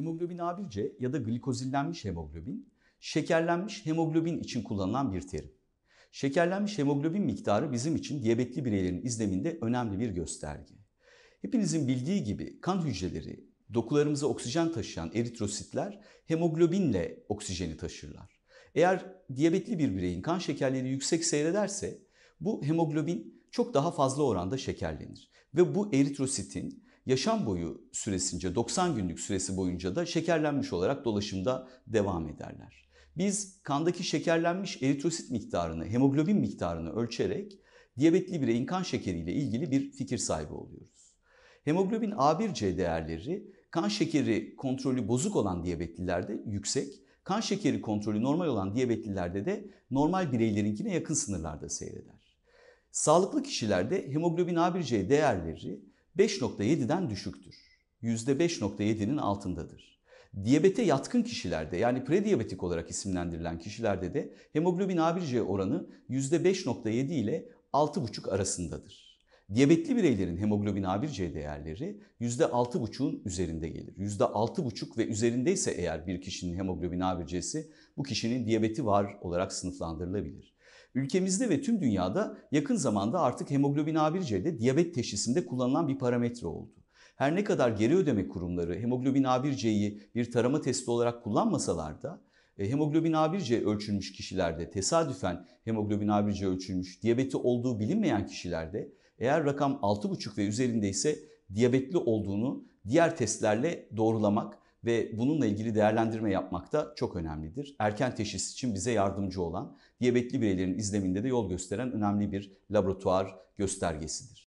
Hemoglobin A1C ya da glikozillenmiş hemoglobin, şekerlenmiş hemoglobin için kullanılan bir terim. Şekerlenmiş hemoglobin miktarı bizim için diyabetli bireylerin izleminde önemli bir gösterge. Hepinizin bildiği gibi kan hücreleri, dokularımıza oksijen taşıyan eritrositler hemoglobinle oksijeni taşırlar. Eğer diyabetli bir bireyin kan şekerleri yüksek seyrederse bu hemoglobin çok daha fazla oranda şekerlenir ve bu eritrositin yaşam boyu süresince 90 günlük süresi boyunca da şekerlenmiş olarak dolaşımda devam ederler. Biz kandaki şekerlenmiş eritrosit miktarını, hemoglobin miktarını ölçerek diyabetli bireyin kan şekeri ile ilgili bir fikir sahibi oluyoruz. Hemoglobin A1C değerleri kan şekeri kontrolü bozuk olan diyabetlilerde yüksek, kan şekeri kontrolü normal olan diyabetlilerde de normal bireylerinkine yakın sınırlarda seyreder. Sağlıklı kişilerde hemoglobin A1C değerleri 5.7'den düşüktür. %5.7'nin altındadır. Diyabete yatkın kişilerde yani prediyabetik olarak isimlendirilen kişilerde de hemoglobin A1C oranı %5.7 ile 6.5 arasındadır. Diyabetli bireylerin hemoglobin A1C değerleri %6.5'un üzerinde gelir. %6.5 ve üzerindeyse eğer bir kişinin hemoglobin A1C'si bu kişinin diyabeti var olarak sınıflandırılabilir. Ülkemizde ve tüm dünyada yakın zamanda artık hemoglobin A1C'de diyabet teşhisinde kullanılan bir parametre oldu. Her ne kadar geri ödeme kurumları hemoglobin A1C'yi bir tarama testi olarak kullanmasalar da e, hemoglobin A1C ölçülmüş kişilerde tesadüfen hemoglobin A1C ölçülmüş diyabeti olduğu bilinmeyen kişilerde eğer rakam 6,5 ve üzerinde ise diyabetli olduğunu diğer testlerle doğrulamak ve bununla ilgili değerlendirme yapmak da çok önemlidir. Erken teşhis için bize yardımcı olan diyabetli bireylerin izleminde de yol gösteren önemli bir laboratuvar göstergesidir.